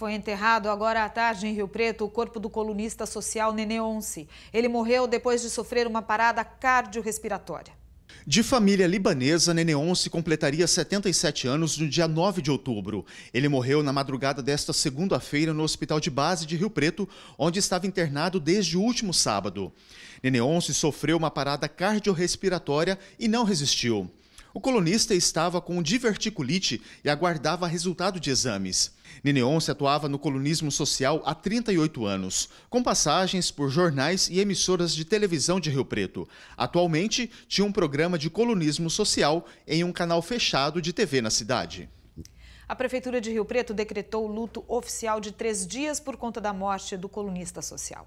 foi enterrado agora à tarde em Rio Preto o corpo do colunista social Nenê Once. Ele morreu depois de sofrer uma parada cardiorrespiratória. De família libanesa, Nene Once completaria 77 anos no dia 9 de outubro. Ele morreu na madrugada desta segunda-feira no Hospital de Base de Rio Preto, onde estava internado desde o último sábado. Nene Once sofreu uma parada cardiorrespiratória e não resistiu. O colunista estava com diverticulite e aguardava resultado de exames. Nineon se atuava no colunismo social há 38 anos, com passagens por jornais e emissoras de televisão de Rio Preto. Atualmente, tinha um programa de colunismo social em um canal fechado de TV na cidade. A Prefeitura de Rio Preto decretou luto oficial de três dias por conta da morte do colunista social.